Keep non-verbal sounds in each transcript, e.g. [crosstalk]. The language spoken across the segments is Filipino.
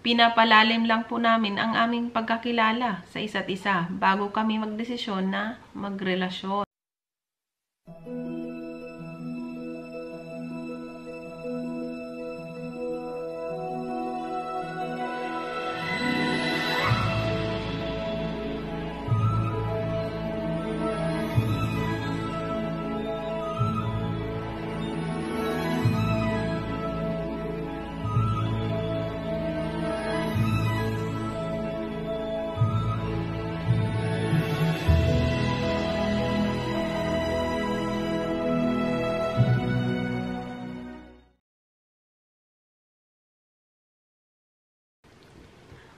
Pinapalalim lang po namin ang aming pagkakilala sa isa't isa bago kami magdesisyon na magrelasyon.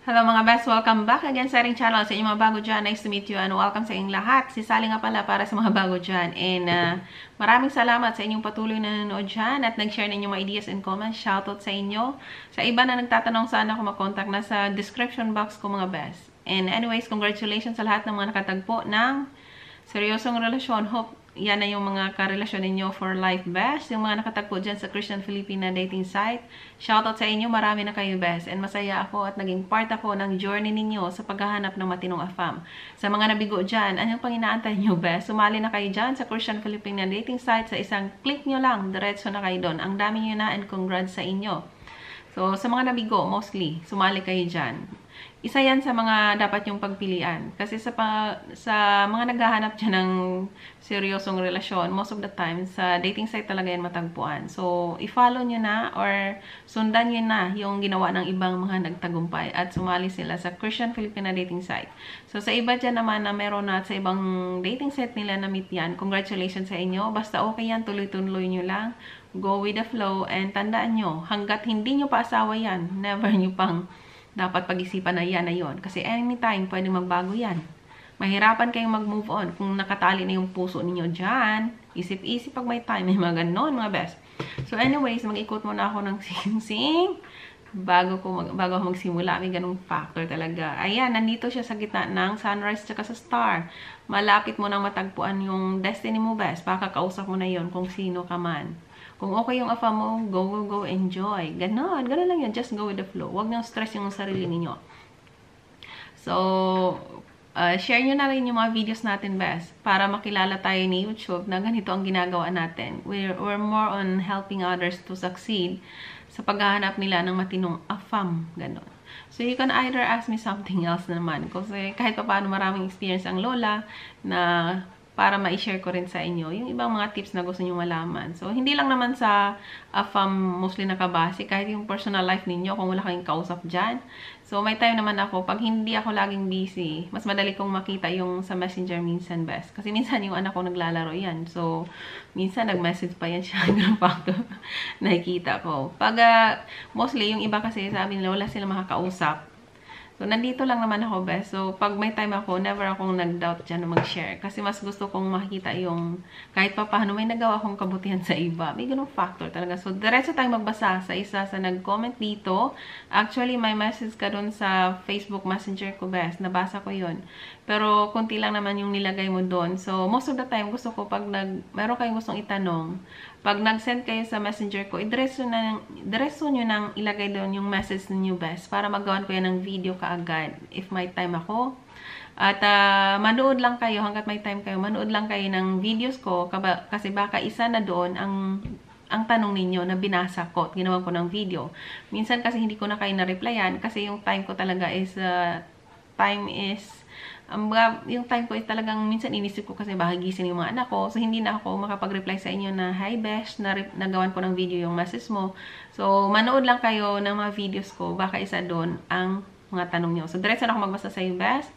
Hello mga best! Welcome back again sa ating channel. Sa inyong mga bago dyan, nice to meet you and welcome sa inyong lahat. Si Sally nga pala para sa mga bago dyan. And uh, maraming salamat sa inyong patuloy na nanonood dyan at nag-share ninyo mga ideas and comments. Shoutout sa inyo. Sa iba na nagtatanong saan ako makontakt, nasa description box ko mga best. And anyways, congratulations sa lahat ng mga nakatagpo ng seryosong relasyon. Hope yan na yung mga karelasyon ninyo for life, best. Yung mga nakatagpo dyan sa Christian Filipina dating site, shoutout sa inyo, marami na kayo, best. And masaya ako at naging part ako ng journey ninyo sa paghahanap ng matinong afam. Sa mga nabigo dyan, anong panginaantay nyo, best? Sumali na kayo dyan sa Christian Filipina dating site. Sa isang click nyo lang, diretso na kayo doon. Ang dami nyo na and congrats sa inyo. So, sa mga nabigo, mostly, sumali kayo dyan isa yan sa mga dapat yung pagpilian. Kasi sa, pa, sa mga naghahanap dyan ng seryosong relasyon, most of the time, sa dating site talaga yan matagpuan. So, i-follow nyo na or sundan nyo na yung ginawa ng ibang mga nagtagumpay at sumali sila sa Christian Filipina dating site. So, sa iba dyan naman na meron na sa ibang dating site nila na meet yan, congratulations sa inyo. Basta okay yan, tuloy-tuloy nyo lang. Go with the flow and tandaan nyo, hanggat hindi nyo pa asawa yan, never nyo pang dapat pag-isipan na yan na yon. Kasi anytime, pwede magbago yan. Mahirapan kayong mag-move on kung nakatali na yung puso ninyo dyan. Isip-isip pag may time, may mga ganon, mga best. So anyways, mag-ikot muna ako ng [laughs] singsing bago ko mag, bago ako magsimula. May ganung factor talaga. Ayan, nandito siya sa gitna ng sunrise tsaka sa star. Malapit mo nang matagpuan yung destiny mo, best. Baka kausap mo na yon kung sino ka man. Kung okay yung afa mo, go, go, go, enjoy. Ganon, ganon lang yun. Just go with the flow. Huwag nang stress yung sarili ninyo. So, uh, share nyo na rin yung mga videos natin, best para makilala tayo ni YouTube na ganito ang ginagawa natin. We're, we're more on helping others to succeed sa paghahanap nila ng matinong afam. Ganon. So, you can either ask me something else naman. Kasi kahit pa paano maraming experience ang lola na para ma-share ko rin sa inyo yung ibang mga tips na gusto nyo malaman. So, hindi lang naman sa AFAM ah, mostly nakabase, kahit yung personal life ninyo, kung wala kayong kausap dyan. So, may time naman ako, pag hindi ako laging busy, mas madali kong makita yung sa messenger minsan best. Kasi minsan yung anak ko naglalaro yan. So, minsan nag-message pa yan siya, ganoon [laughs] pa ako nakikita ko. Pag, uh, mostly, yung iba kasi sabi nila, wala sila makakausap So, nandito lang naman ako, best. So, pag may time ako, never akong nag-doubt dyan mag-share. Kasi mas gusto kong makita yung kahit pa paano may nagawa akong kabutihan sa iba. May ganong factor talaga. So, diretso tayong magbasa sa isa sa nag-comment dito. Actually, may message ka dun sa Facebook Messenger ko, best. Nabasa ko yon Pero, kunti lang naman yung nilagay mo dun. So, most of the time, gusto ko pag nag, meron kayong gustong itanong, pag nag-send kayo sa messenger ko, idreso, na, idreso nyo nang ilagay doon yung message ninyo best para magawan ko yan ng video kaagad if may time ako. At uh, manood lang kayo, hanggat may time kayo, manood lang kayo ng videos ko kasi baka isa na doon ang ang tanong ninyo na binasa ko at ginawa ko ng video. Minsan kasi hindi ko na kayo na-replyan kasi yung time ko talaga is, uh, time is um, yung time ko ay talagang minsan inisip ko kasi baka gising yung mga anak ko. So, hindi na ako makapag-reply sa inyo na, Hi, Besh, na nagawan ko ng video yung message mo. So, manood lang kayo ng mga videos ko. Baka isa doon ang mga tanong nyo. So, diretso na ako magbasa sa iyo, Besh.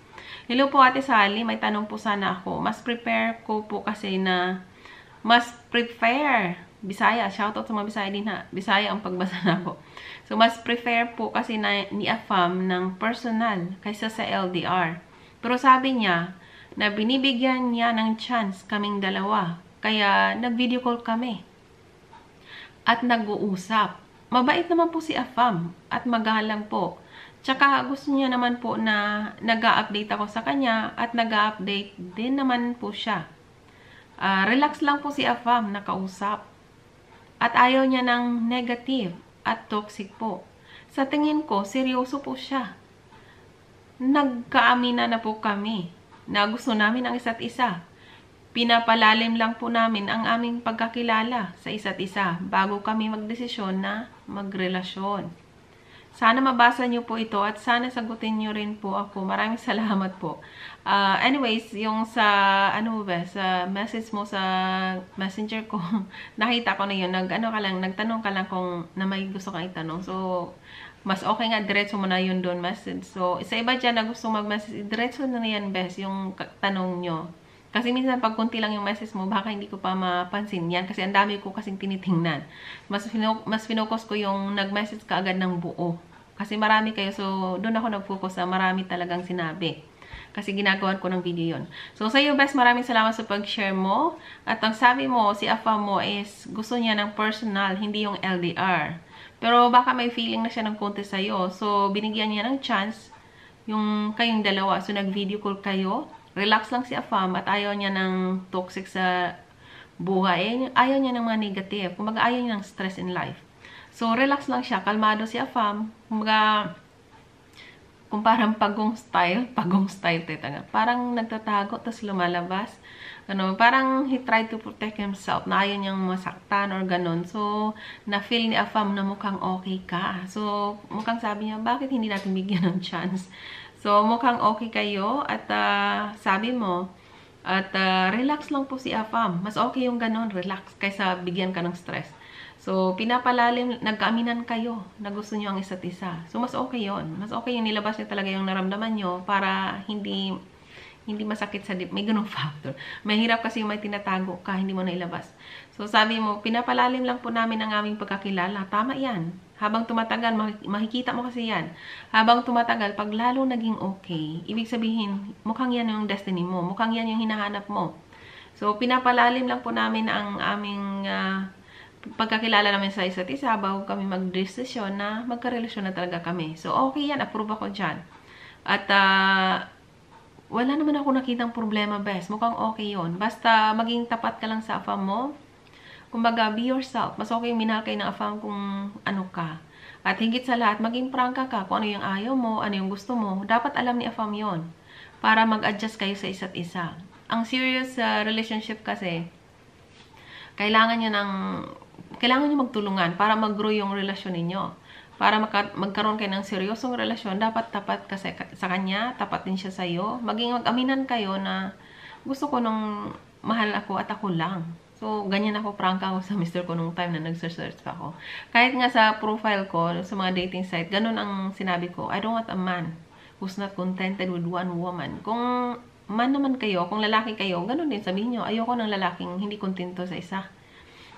Hello po, Ate Sally. May tanong po sana ako. Mas prepare ko po kasi na mas prepare Bisaya, shoutout sa mga Bisaya din ha. Bisaya ang pagbasa na po. So, mas prefer po kasi na, ni affirm ng personal kaysa sa LDR. Pero sabi niya na binibigyan niya ng chance kaming dalawa. Kaya nag-video call kami. At nag-uusap. Mabait naman po si Afam at magalang po. Tsaka gusto niya naman po na nag a update ako sa kanya at nag a update din naman po siya. Uh, relax lang po si Afam na kausap. At ayaw niya ng negative at toxic po. Sa tingin ko, seryoso po siya nagkaamina na po kami na gusto namin ang isa't isa. Pinapalalim lang po namin ang aming pagkakilala sa isa't isa bago kami magdesisyon na magrelasyon. Sana mabasa niyo po ito at sana sagutin niyo rin po ako. Maraming [laughs] salamat po. Uh, anyways, yung sa ano ba, sa message mo sa messenger ko, [laughs] nakita ko na yun. Nag, ano ka lang, nagtanong ka lang kung na may gusto kang itanong. So, mas okay nga diretso mo na yun doon message. So, sa iba dyan na gusto mag-message, diretso na yan best yung tanong nyo. Kasi minsan pag kunti lang yung message mo, baka hindi ko pa mapansin yan kasi ang dami ko kasing tinitingnan. Mas, fino, mas finocus ko yung nag-message ka agad ng buo. Kasi marami kayo, so doon ako nag-focus sa marami talagang sinabi kasi ginagawan ko ng video yon. So, sa iyo, best, maraming salamat sa pag-share mo. At ang sabi mo, si Afa mo is gusto niya ng personal, hindi yung LDR. Pero baka may feeling na siya ng konti sa'yo. So, binigyan niya ng chance yung kayong dalawa. So, nag-video call kayo. Relax lang si Afam at ayaw niya ng toxic sa buhay. Eh, ayaw niya ng mga negative. Kumbaga, ayaw niya ng stress in life. So, relax lang siya. Kalmado si Afam. Kumbaga, kung parang pagong style, [laughs] pagong style, teta nga. Parang nagtatago, tapos lumalabas ano, Parang he tried to protect himself na ayaw niyang masaktan or ganun. So, na-feel ni Afam na mukhang okay ka. So, mukhang sabi niya, bakit hindi natin bigyan ng chance? So, mukhang okay kayo at uh, sabi mo, at uh, relax lang po si Afam. Mas okay yung ganun, relax, kaysa bigyan ka ng stress. So, pinapalalim, nagkaaminan kayo na gusto nyo ang isa't isa. So, mas okay yon Mas okay yung nilabas niya talaga yung naramdaman nyo para hindi hindi masakit sa dip. May ganong [laughs] factor. Mahirap kasi yung may tinatago ka, hindi mo nailabas. So sabi mo, pinapalalim lang po namin ang aming pagkakilala. Tama yan. Habang tumatagal, makikita mo kasi yan. Habang tumatagal, pag lalo naging okay, ibig sabihin, mukhang yan yung destiny mo. Mukhang yan yung hinahanap mo. So, pinapalalim lang po namin ang aming uh, pagkakilala namin sa isa't isa bago kami mag-desisyon na magkarelasyon na talaga kami. So, okay yan. Approve ako dyan. At, uh, wala naman ako nakitang problema, best. Mukhang okay yon Basta maging tapat ka lang sa afam mo. Kumbaga, be yourself. Mas okay yung minahal kayo ng afam kung ano ka. At higit sa lahat, maging prangka ka kung ano yung ayaw mo, ano yung gusto mo. Dapat alam ni afam yon para mag-adjust kayo sa isa't isa. Ang serious uh, relationship kasi, kailangan nyo ng, kailangan nyo magtulungan para mag-grow yung relasyon ninyo para magkaroon kayo ng seryosong relasyon, dapat tapat ka sa, kanya, tapat din siya sa iyo. Maging mag-aminan kayo na gusto ko nung mahal ako at ako lang. So, ganyan ako, prank ako sa mister ko nung time na nag-search ako. Kahit nga sa profile ko, sa mga dating site, ganun ang sinabi ko, I don't want a man who's not contented with one woman. Kung man naman kayo, kung lalaki kayo, ganun din sabihin nyo, ayoko ng lalaking hindi kontento sa isa.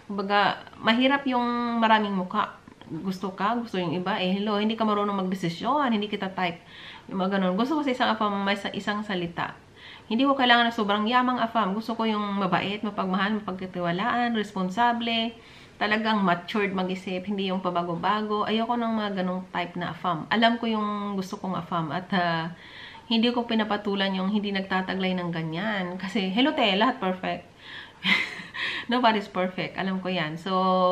Kumbaga, mahirap yung maraming mukha gusto ka, gusto yung iba, eh, hello, hindi ka marunong magdesisyon, hindi kita type. Yung mga ganun. Gusto ko sa isang affirm, may sa isang salita. Hindi ko kailangan na sobrang yamang affirm. Gusto ko yung mabait, mapagmahal, mapagkatiwalaan, responsable, talagang matured mag-isip, hindi yung pabago-bago. Ayoko ng mga ganong type na affirm. Alam ko yung gusto kong affirm at uh, hindi ko pinapatulan yung hindi nagtataglay ng ganyan. Kasi, hello te, lahat perfect. [laughs] Nobody's perfect. Alam ko yan. So,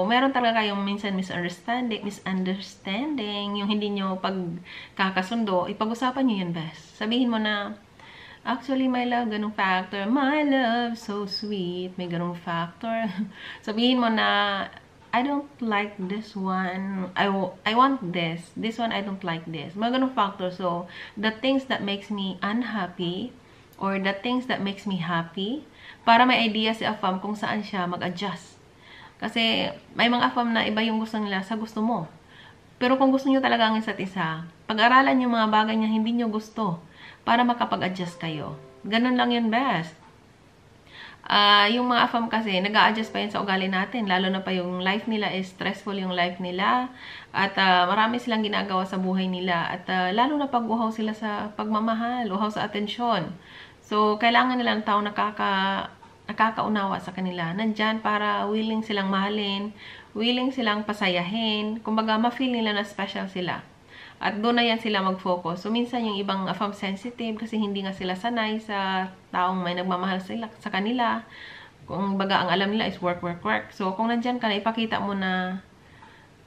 meron talaga kayong minsan misunderstanding, misunderstanding, yung hindi nyo pagkakasundo, ipag-usapan nyo yan, best. Sabihin mo na, actually, my love, ganong factor. My love, so sweet. May ganong factor. [laughs] Sabihin mo na, I don't like this one. I, I want this. This one, I don't like this. May ganong factor. So, the things that makes me unhappy or the things that makes me happy, para may idea si AFAM kung saan siya mag-adjust. Kasi may mga AFAM na iba yung gusto nila sa gusto mo. Pero kung gusto niyo talaga ang isa't isa, pag-aralan yung mga bagay na hindi niyo gusto para makapag-adjust kayo. Ganun lang yun, best. Uh, yung mga AFAM kasi, nag adjust pa yun sa ugali natin. Lalo na pa yung life nila is stressful yung life nila. At uh, marami silang ginagawa sa buhay nila. At uh, lalo na pag uhaw sila sa pagmamahal, uhaw sa atensyon. So, kailangan nila ng tao nakaka nakakaunawa sa kanila. Nandyan para willing silang mahalin, willing silang pasayahin. Kumbaga, ma-feel nila na special sila. At doon na yan sila mag-focus. So, minsan yung ibang affirm ah, sensitive kasi hindi nga sila sanay sa taong may nagmamahal sila, sa kanila. Kung baga, ang alam nila is work, work, work. So, kung nandyan ka na, ipakita mo na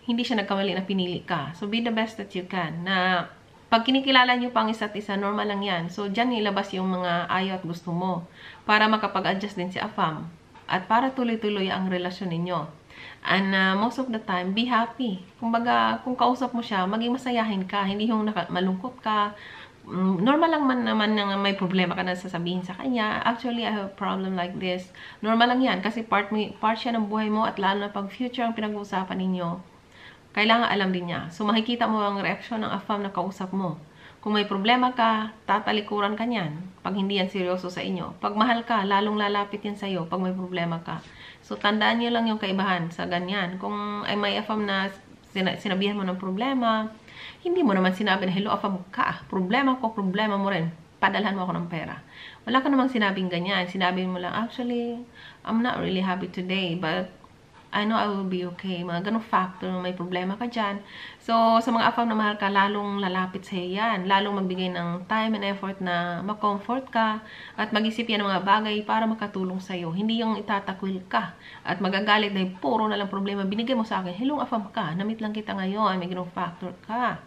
hindi siya nagkamali na pinili ka. So, be the best that you can. Na pag kinikilala nyo pang isa't isa, normal lang yan. So, dyan nilabas yung mga ayaw at gusto mo para makapag-adjust din si AFAM at para tuloy-tuloy ang relasyon ninyo. And uh, most of the time, be happy. Kung baga, kung kausap mo siya, maging masayahin ka. Hindi yung naka- malungkot ka. Mm, normal lang man naman na may problema ka na sasabihin sa kanya. Actually, I have a problem like this. Normal lang yan kasi part, part siya ng buhay mo at lalo na pag future ang pinag-uusapan ninyo kailangan alam din niya. So, makikita mo ang reaksyon ng AFAM na kausap mo. Kung may problema ka, tatalikuran ka niyan. Pag hindi yan seryoso sa inyo. Pag mahal ka, lalong lalapit yan sa iyo pag may problema ka. So, tandaan niyo lang yung kaibahan sa ganyan. Kung ay may AFAM na sina sinabihan mo ng problema, hindi mo naman sinabi na, hello, AFAM ka. Problema ko, problema mo rin padalhan mo ako ng pera. Wala ka namang sinabing ganyan. Sinabi mo lang, actually, I'm not really happy today, but I know I will be okay. Mga ganong factor may problema ka dyan. So, sa mga afam na mahal ka, lalong lalapit sa yan. Lalong magbigay ng time and effort na makomfort ka at mag-isip yan ng mga bagay para makatulong sa'yo. Hindi yung itatakwil ka at magagalit dahil puro na lang problema. Binigay mo sa akin, hello, afam ka. Namit lang kita ngayon. May ganong factor ka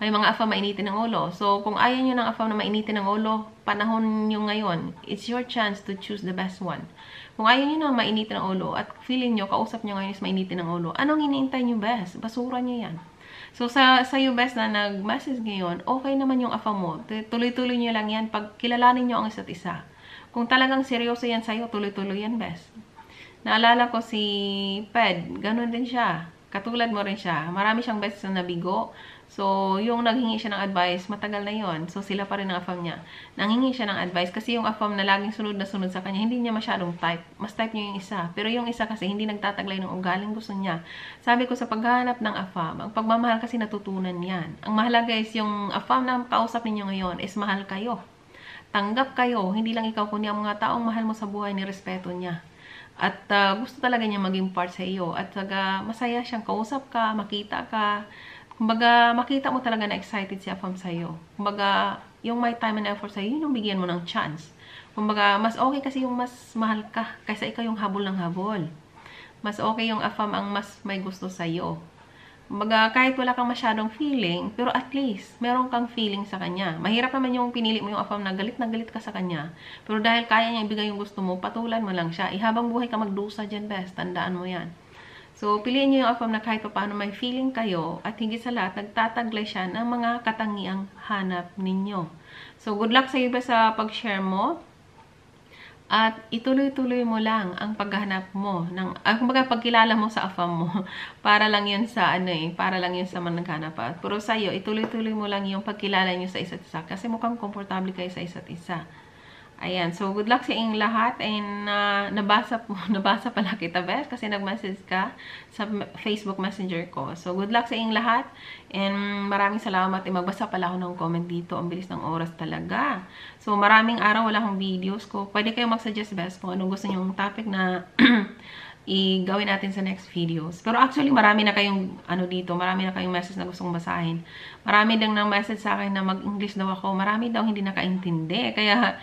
may mga afa mainitin ng ulo. So, kung ayaw nyo ng afa na mainitin ng ulo, panahon nyo ngayon, it's your chance to choose the best one. Kung ayaw nyo na mainitin ng ulo at feeling nyo, kausap nyo ngayon is mainitin ng ulo, anong hinihintay nyo best? Basura nyo yan. So, sa, sa you best na nag-message ngayon, okay naman yung afa mo. Tuloy-tuloy nyo lang yan pag kilalanin nyo ang isa't isa. Kung talagang seryoso yan sa'yo, tuloy-tuloy yan best. Naalala ko si Ped, ganun din siya. Katulad mo rin siya. Marami siyang best na nabigo So, yung naghingi siya ng advice, matagal na yon So, sila pa rin ang affirm niya. Nanghingi siya ng advice kasi yung affirm na laging sunod na sunod sa kanya, hindi niya masyadong type. Mas type niya yung isa. Pero yung isa kasi, hindi nagtataglay ng ugaling gusto niya. Sabi ko sa paghahanap ng affirm, ang pagmamahal kasi natutunan yan. Ang mahalaga is yung affirm na kausap ninyo ngayon is mahal kayo. Tanggap kayo, hindi lang ikaw, kundi ang mga taong mahal mo sa buhay, ni respeto niya. At uh, gusto talaga niya maging part sa iyo. At taga, uh, masaya siyang kausap ka, makita ka, Kumbaga, makita mo talaga na excited si Afam sa'yo. Kumbaga, yung may time and effort sa'yo, yun yung bigyan mo ng chance. Kumbaga, mas okay kasi yung mas mahal ka kaysa ikaw yung habol ng habol. Mas okay yung Afam ang mas may gusto sa'yo. Kumbaga, kahit wala kang masyadong feeling, pero at least, meron kang feeling sa kanya. Mahirap naman yung pinili mo yung afam na galit na galit ka sa kanya. Pero dahil kaya niya ibigay yung gusto mo, patulan mo lang siya. Ihabang eh, buhay ka magdusa dyan, best. Tandaan mo yan. So, piliin nyo yung affirm na kahit paano may feeling kayo at higit sa lahat, nagtataglay siya ng mga katangiang hanap ninyo. So, good luck sa iba sa pag-share mo. At ituloy-tuloy mo lang ang paghanap mo ng ah, kumbaga pagkilala mo sa afam mo [laughs] para lang 'yun sa ano eh, para lang 'yun sa managhanap. Pero sa iyo, ituloy-tuloy mo lang yung pagkilala niyo sa isa't isa kasi mukhang komportable kayo sa isa't isa. Ayan, so good luck sa inyong lahat. And uh, nabasa po, [laughs] nabasa pala kita, Beth, kasi nag-message ka sa Facebook Messenger ko. So good luck sa inyong lahat. And maraming salamat. E, magbasa pala ako ng comment dito. Ang bilis ng oras talaga. So maraming araw wala akong videos ko. Pwede kayo mag-suggest, Beth, kung anong gusto nyong topic na [clears throat] i-gawin natin sa next videos. Pero actually, marami na kayong, ano dito, marami na kayong message na gustong basahin. Marami din ng message sa akin na mag-English daw ako. Marami daw hindi nakaintindi. Kaya,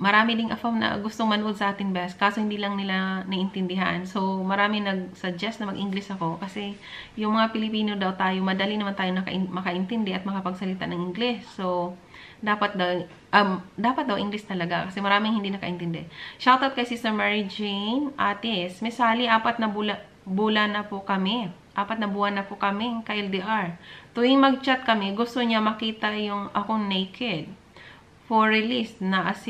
marami ding affirm na gustong manood sa atin best, kaso hindi lang nila naiintindihan. So, marami nag-suggest na mag-English ako kasi yung mga Pilipino daw tayo, madali naman tayo makaintindi at makapagsalita ng English. So, dapat daw, um, dapat daw English talaga kasi maraming hindi nakaintindi. Shoutout kay Sister Mary Jane, Atis. Miss Sally, apat na bula, bulan na po kami. Apat na buwan na po kami kay LDR. Tuwing mag-chat kami, gusto niya makita yung ako naked for release na as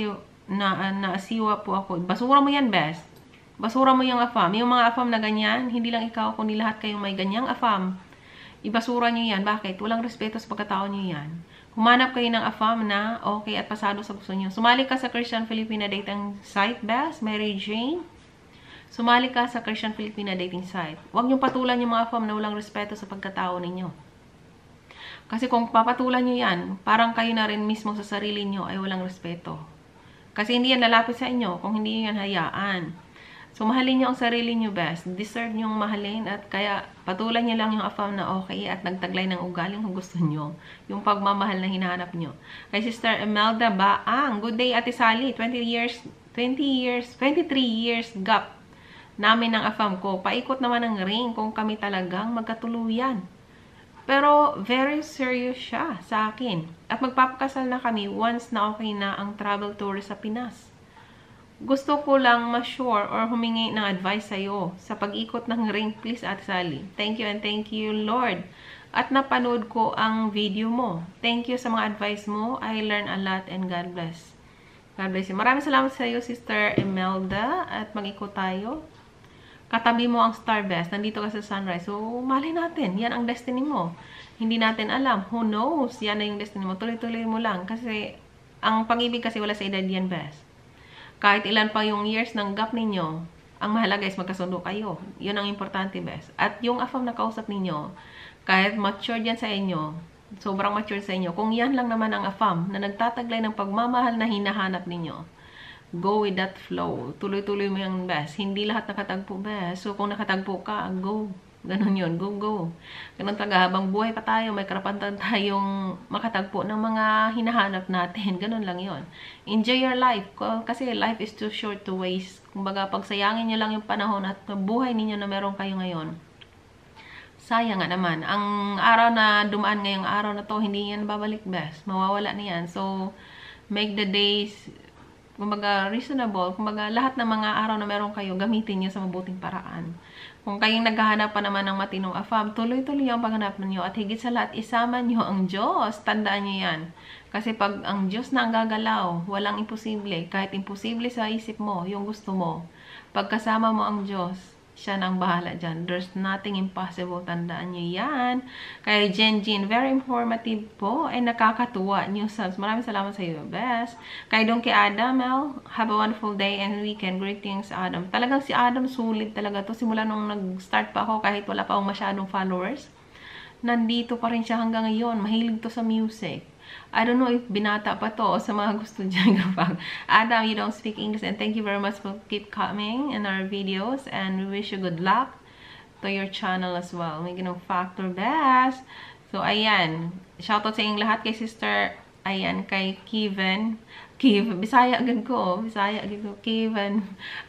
na, naasiwa po ako. Basura mo yan, best. Basura mo yung afam. Yung mga afam na ganyan, hindi lang ikaw, kundi lahat kayo may ganyang afam. Ibasura nyo yan. Bakit? Walang respeto sa pagkatao nyo yan. Humanap kayo ng afam na okay at pasado sa gusto nyo. Sumali ka sa Christian Filipina Dating Site, best. Mary Jane. Sumali ka sa Christian Filipina Dating Site. Huwag nyo patulan yung mga afam na walang respeto sa pagkatao ninyo. Kasi kung papatulan nyo yan, parang kayo na rin mismo sa sarili nyo ay walang respeto. Kasi hindi yan lalapit sa inyo kung hindi yan hayaan. So, mahalin niyo ang sarili niyo best. Deserve niyong mahalin at kaya patulan niyo lang yung affirm na okay at nagtaglay ng ugaling kung gusto niyo. Yung pagmamahal na hinahanap niyo. Kay Sister Imelda Baang, good day Ate Sally. 20 years, 20 years, 23 years gap namin ng affirm ko. Paikot naman ng ring kung kami talagang magkatuluyan. Pero, very serious siya sa akin. At magpapakasal na kami once na okay na ang travel tour sa Pinas. Gusto ko lang ma-sure or humingi ng advice sa'yo sa pag-ikot ng ring, please, at Sally. Thank you and thank you, Lord. At napanood ko ang video mo. Thank you sa mga advice mo. I learn a lot and God bless. God bless you. Maraming salamat sa iyo, Sister Imelda. At mag-ikot tayo katabi mo ang starburst, nandito ka sa sunrise. So, mali natin, yan ang destiny mo. Hindi natin alam. Who knows? Yan na yung destiny mo. Tuloy-tuloy mo lang. Kasi, ang pag-ibig kasi wala sa edad yan, best. Kahit ilan pa yung years ng gap ninyo, ang mahalaga is magkasundo kayo. Yun ang importante, best. At yung afam na kausap ninyo, kahit mature yan sa inyo, sobrang mature sa inyo, kung yan lang naman ang afam na nagtataglay ng pagmamahal na hinahanap ninyo, Go with that flow. Tuloy-tuloy mo yung best. Hindi lahat nakatagpo best. So, kung nakatagpo ka, go. Ganun yun. Go, go. Ganun taga. Habang buhay pa tayo, may karapatan tayong makatagpo ng mga hinahanap natin. [laughs] Ganun lang yon Enjoy your life. Kasi life is too short to waste. Kumbaga, pagsayangin nyo lang yung panahon at buhay ninyo na meron kayo ngayon. Sayang nga naman. Ang araw na dumaan ngayong araw na to, hindi yan babalik best. Mawawala niyan. So, make the days mga reasonable, mga lahat ng mga araw na meron kayo, gamitin niyo sa mabuting paraan. Kung kayong naghahanap pa naman ng matinong afab, tuloy-tuloy ang paghanap niyo at higit sa lahat, isama niyo ang Diyos. Tandaan niyo yan. Kasi pag ang Diyos na ang gagalaw, walang imposible. Kahit imposible sa isip mo, yung gusto mo. Pagkasama mo ang Diyos, siya nang bahala dyan. There's nothing impossible. Tandaan nyo yan. Kaya, Jen Jin, very informative po. Ay, nakakatuwa. New subs. Maraming salamat sa iyo. Best. Kay Donkey Adam, Mel, have a wonderful day and weekend. Greetings, Adam. Talagang si Adam, sulit talaga to. Simula nung nag-start pa ako, kahit wala pa akong masyadong followers, nandito pa rin siya hanggang ngayon. Mahilig to sa music. I don't know if binata pa to sa mga gusto dyan [laughs] kapag Adam, you don't speak English and thank you very much for keep coming in our videos and we wish you good luck to your channel as well. May ginong factor best. So, ayan. Shoutout sa inyong lahat kay Sister, ayan, kay Kevin. Kevin, Bisaya agad ko, oh. Bisaya agad ko. Kevin.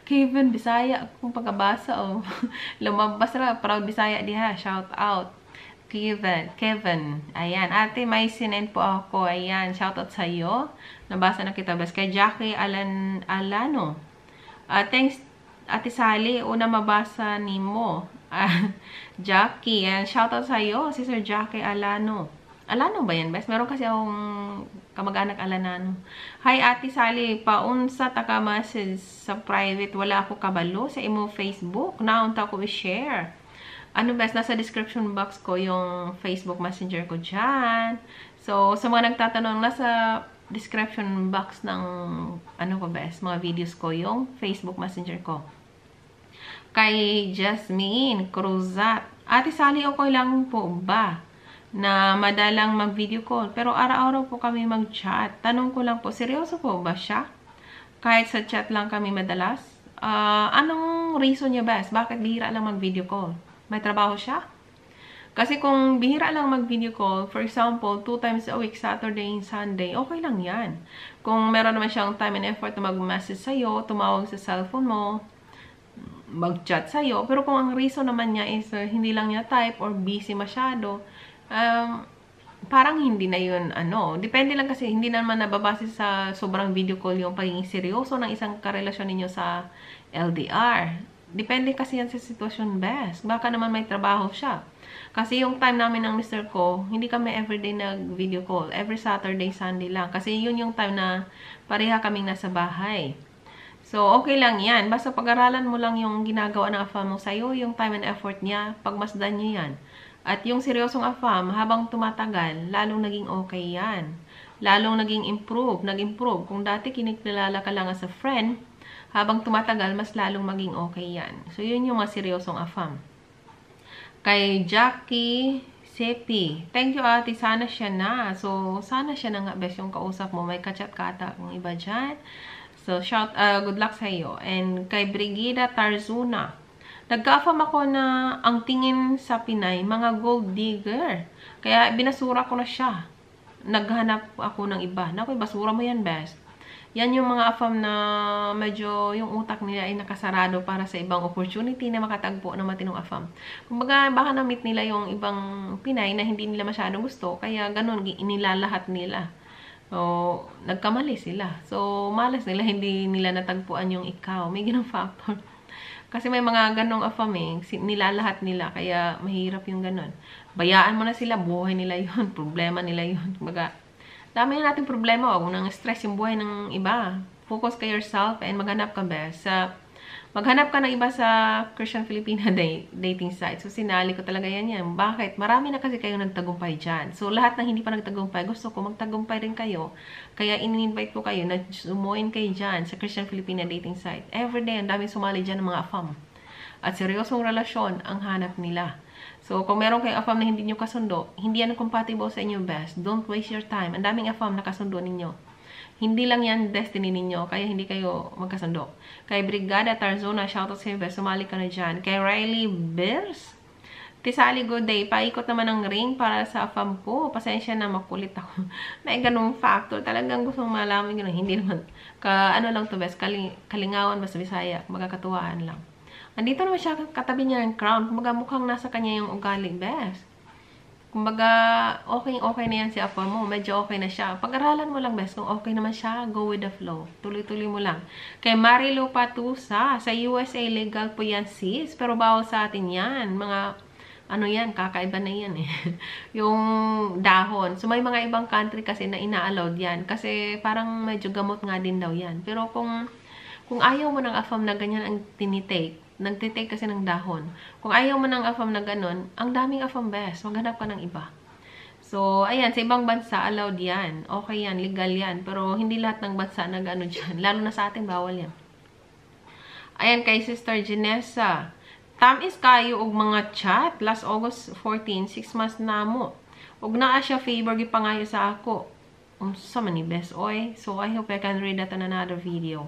Kevin, Bisaya. Kung pagkabasa, oh. [laughs] Lumabas na, proud Bisaya diha. Shout out. Kevin. Kevin. Ayan. Ate, may sinend po ako. Ayan. Shoutout sa iyo. Nabasa na kita. Bas kay Jackie Alan, Alano. Uh, thanks, Ate Sally. Una mabasa ni mo. Uh, [laughs] Jackie. Ayan. Shoutout sa iyo. Si Sir Jackie Alano. Alano ba yan, Bes? Meron kasi akong kamag-anak Alanano. Hi, Ate Sally. Paunsa taka message sa private. Wala ako kabalo sa imo Facebook. Naunta ko i-share ano best, nasa description box ko yung Facebook Messenger ko dyan. So, sa mga nagtatanong, nasa description box ng ano ko best, mga videos ko, yung Facebook Messenger ko. Kay Jasmine Cruzat. Ate Sally, okay lang po ba na madalang mag-video call? Pero araw-araw po kami mag-chat. Tanong ko lang po, seryoso po ba siya? Kahit sa chat lang kami madalas? Uh, anong reason niya best? Bakit bihira lang mag-video call? may trabaho siya. Kasi kung bihira lang mag-video call, for example, two times a week, Saturday and Sunday, okay lang yan. Kung meron naman siyang time and effort na mag-message sa'yo, tumawag sa cellphone mo, mag-chat sa'yo. Pero kung ang reason naman niya is uh, hindi lang niya type or busy masyado, um, parang hindi na yun, ano, depende lang kasi hindi naman nababase sa sobrang video call yung pagiging seryoso ng isang karelasyon ninyo sa LDR. Depende kasi yan sa sitwasyon, best. Baka naman may trabaho siya. Kasi yung time namin ng Mr. ko, hindi kami everyday nag-video call. Every Saturday, Sunday lang. Kasi yun yung time na pareha kaming nasa bahay. So, okay lang yan. Basta pag-aralan mo lang yung ginagawa ng AFAM mo sa'yo, yung time and effort niya, pagmasdan niyo yan. At yung seryosong AFAM, habang tumatagal, lalong naging okay yan. Lalong naging improve, nag-improve. Kung dati kinikilala ka lang as a friend, habang tumatagal, mas lalong maging okay yan. So, yun yung mga seryosong afam. Kay Jackie Sepi. Thank you, ate. Sana siya na. So, sana siya na nga, best yung kausap mo. May kachat-kata kung iba dyan. So, shout, uh, good luck sa iyo. And kay Brigida Tarzuna. Nagka-affirm ako na ang tingin sa Pinay, mga gold digger. Kaya binasura ko na siya. Naghanap ako ng iba. Naku, basura mo yan, best. Yan yung mga AFAM na medyo yung utak nila ay nakasarado para sa ibang opportunity na makatagpo ng matinong AFAM. Kumbaga, baka na-meet nila yung ibang Pinay na hindi nila masyadong gusto, kaya ganun, inilalahat nila. So, nagkamali sila. So, malas nila, hindi nila natagpuan yung ikaw. May ganun factor. [laughs] Kasi may mga ganong afam eh, nilalahat nila, kaya mahirap yung ganun. Bayaan mo na sila, buhay nila yun, [laughs] problema nila yun. Kumbaga, Dami na natin problema. Huwag nang stress yung buhay ng iba. Focus ka yourself and maghanap ka best. sa... Maghanap ka ng iba sa Christian Filipina [laughs] day, dating site. So, sinali ko talaga yan yan. Bakit? Marami na kasi kayong nagtagumpay dyan. So, lahat ng hindi pa nagtagumpay, gusto ko magtagumpay rin kayo. Kaya, in-invite ko kayo na sumuin kayo dyan sa Christian Filipina dating site. Everyday, ang dami sumali dyan ng mga fam. At seryosong relasyon ang hanap nila. So, kung meron kayong affirm na hindi nyo kasundo, hindi yan compatible sa inyong best. Don't waste your time. Ang daming affirm na kasundo ninyo. Hindi lang yan destiny ninyo, kaya hindi kayo magkasundo. Kay Brigada Tarzona, shoutout sa inyo best. Sumali ka na dyan. Kay Riley Bears, Tisali, good day. Paikot naman ng ring para sa affirm po. Pasensya na makulit ako. [laughs] May ganung factor. Talagang gusto mong malaman yun. Hindi naman. Ka, ano lang to best. Kaling, kalingawan, mas bisaya. Magkakatuwaan lang andito naman siya katabi niya ng crown. Kumbaga, mukhang nasa kanya yung ugali, best. Kumbaga, okay-okay na yan si Apo mo. Medyo okay na siya. Pag-aralan mo lang, best. Kung okay naman siya, go with the flow. Tuloy-tuloy mo lang. Kay Marilu Patusa, sa USA legal po yan, sis. Pero bawal sa atin yan. Mga ano yan, kakaiba na yan eh. [laughs] yung dahon. So, may mga ibang country kasi na ina-allowed yan. Kasi parang medyo gamot nga din daw yan. Pero kung, kung ayaw mo ng afam na ganyan ang tinitake, nagtitake kasi ng dahon. Kung ayaw mo ng afam na ganun, ang daming afam best. Maghanap ka ng iba. So, ayan, sa ibang bansa, allowed yan. Okay yan, legal yan. Pero hindi lahat ng bansa nag-ano dyan. [laughs] Lalo na sa ating bawal yan. Ayan, kay Sister Janessa. Tam is kayo og mga chat. Last August 14, 6 months na mo. Ug na siya favor gipangayo sa ako on so many best oi. So, I hope I can read that in another video.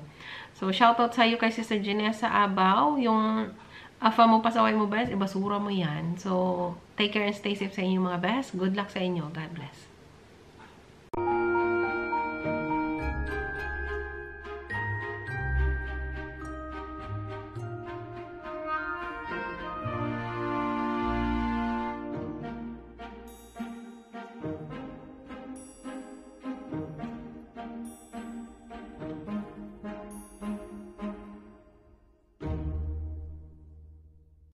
So, shout out sa iyo kay Sister Janessa Abaw. Yung afa mo, pasaway mo, best, ibasura mo yan. So, take care and stay safe sa inyo mga best. Good luck sa inyo. God bless.